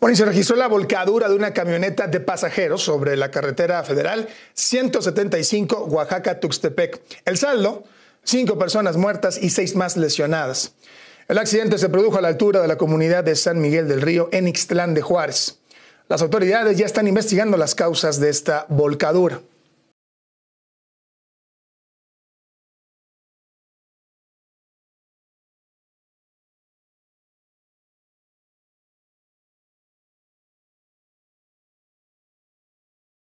Bueno, y se registró la volcadura de una camioneta de pasajeros sobre la carretera federal 175 Oaxaca-Tuxtepec. El saldo, cinco personas muertas y seis más lesionadas. El accidente se produjo a la altura de la comunidad de San Miguel del Río, en Ixtlán de Juárez. Las autoridades ya están investigando las causas de esta volcadura.